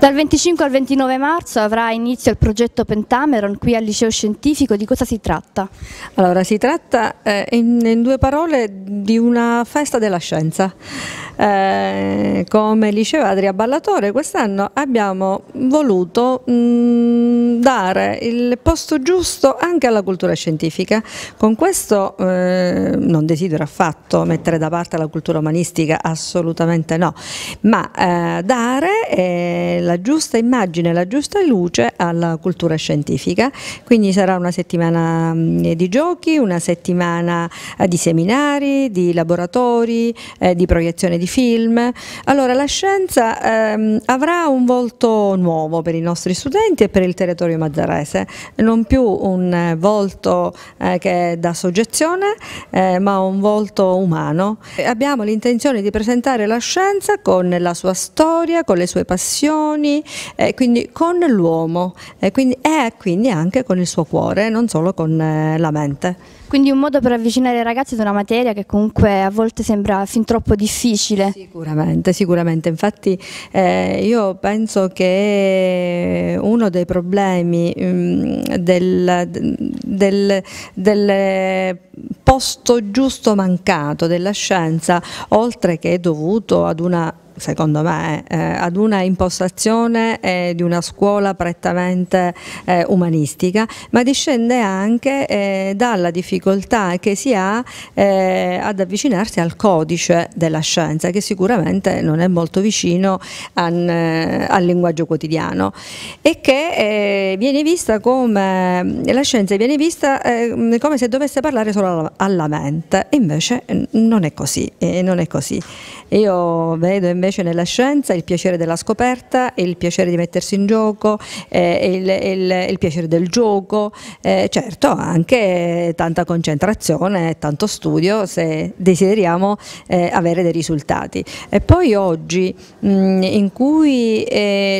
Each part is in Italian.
Dal 25 al 29 marzo avrà inizio il progetto Pentameron qui al Liceo Scientifico, di cosa si tratta? Allora, si tratta eh, in, in, due parole di una festa della scienza. Eh, come liceo Adria Ballatore, quest'anno abbiamo voluto mh, mm, dare il posto giusto anche alla cultura scientifica. Con questo eh, non desidero affatto mettere da parte la cultura umanistica, assolutamente no, ma eh, dare la eh, la giusta immagine, la giusta luce alla cultura scientifica, quindi sarà una settimana mm, di giochi, una settimana eh, di seminari, di laboratori, eh, di proiezione di film. Allora la scienza ehm, avrà un volto nuovo per i nostri studenti e per il territorio mazzarese, non più un volto eh, che è da soggezione ma un volto umano. Abbiamo l'intenzione di presentare la scienza con la sua storia, con le sue passioni, relazioni, eh, quindi con l'uomo eh, quindi, e quindi anche con il suo cuore, non solo con eh, la mente. Quindi un modo per avvicinare i ragazzi ad una materia che comunque a volte sembra fin troppo difficile. Sicuramente, sicuramente. Infatti eh, io penso che uno dei problemi mh, mm, del, del, del, posto giusto mancato della scienza, oltre che dovuto ad una secondo me, eh, ad una impostazione eh, di una scuola prettamente eh, umanistica, ma discende anche eh, dalla difficoltà che si ha eh, ad avvicinarsi al codice della scienza, che sicuramente non è molto vicino an, eh, al linguaggio quotidiano e che viene vista come la scienza viene vista come se dovesse parlare solo alla, alla mente, invece non è così, non è così. Io vedo invece invece nella scienza il piacere della scoperta e il piacere di mettersi in gioco eh, e il, il, il, piacere del gioco, eh, certo anche tanta concentrazione e tanto studio se desideriamo eh, avere dei risultati. E poi oggi mh, mm, in cui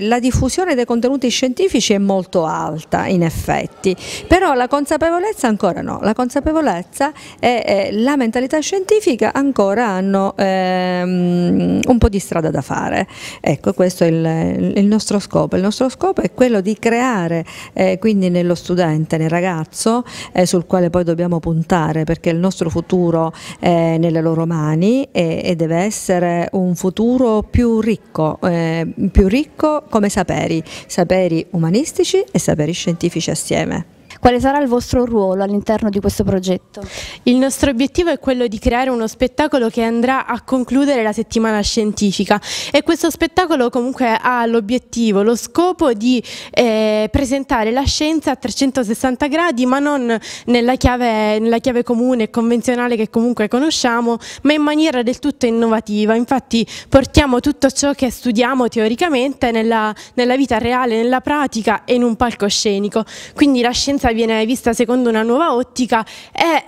la diffusione dei contenuti scientifici è molto alta in effetti, però la consapevolezza ancora no, la consapevolezza e la mentalità scientifica ancora hanno ehm, un po' di strategia strada da fare. Ecco, questo è il, il nostro scopo. Il nostro scopo è quello di creare eh, quindi nello studente, nel ragazzo, eh, sul quale poi dobbiamo puntare perché il nostro futuro è eh, nelle loro mani e, e deve essere un futuro più ricco, eh, più ricco come saperi, saperi umanistici e saperi scientifici assieme. Quale sarà il vostro ruolo all'interno di questo progetto? Il nostro obiettivo è quello di creare uno spettacolo che andrà a concludere la settimana scientifica e questo spettacolo comunque ha l'obiettivo, lo scopo di eh, presentare la scienza a 360 gradi ma non nella chiave, nella chiave comune e convenzionale che comunque conosciamo ma in maniera del tutto innovativa. Infatti portiamo tutto ciò che studiamo teoricamente nella, nella vita reale, nella pratica e in un palcoscenico. Quindi la scienza viene vista secondo una nuova ottica e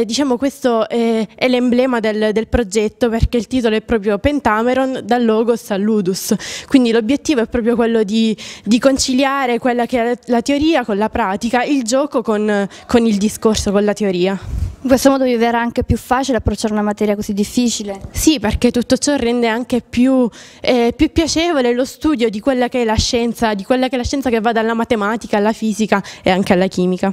eh, diciamo questo è, eh, è l'emblema del, del, progetto perché il titolo è proprio Pentameron dal logos all'udus, quindi l'obiettivo è proprio quello di, di, conciliare quella che è la teoria con la pratica, il gioco con, con il discorso, con la teoria. In questo modo vi verrà anche più facile approcciare una materia così difficile? Sì, perché tutto ciò rende anche più, eh, più, piacevole lo studio di quella che è la scienza, di quella che è la scienza che va dalla matematica alla fisica e anche alla chimica.